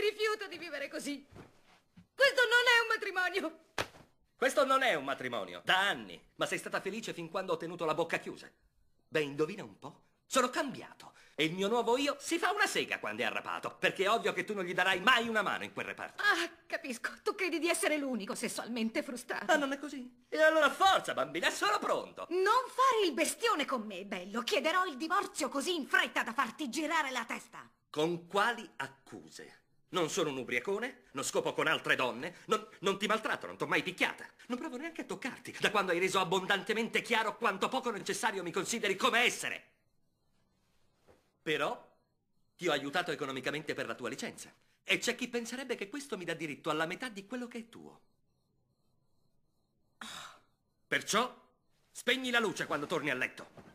mi rifiuto di vivere così. Questo non è un matrimonio. Questo non è un matrimonio, da anni. Ma sei stata felice fin quando ho tenuto la bocca chiusa. Beh, indovina un po'. Sono cambiato. E il mio nuovo io si fa una sega quando è arrapato, perché è ovvio che tu non gli darai mai una mano in quel reparto. Ah, capisco. Tu credi di essere l'unico sessualmente frustrato. Ah, non è così? E allora forza, bambina, sono pronto. Non fare il bestione con me, bello. Chiederò il divorzio così in fretta da farti girare la testa. Con quali accuse? Non sono un ubriacone, non scopo con altre donne, non, non ti maltratto, non t'ho mai picchiata. Non provo neanche a toccarti, da quando hai reso abbondantemente chiaro quanto poco necessario mi consideri come essere. Però ti ho aiutato economicamente per la tua licenza. E c'è chi penserebbe che questo mi dà diritto alla metà di quello che è tuo. Perciò spegni la luce quando torni a letto.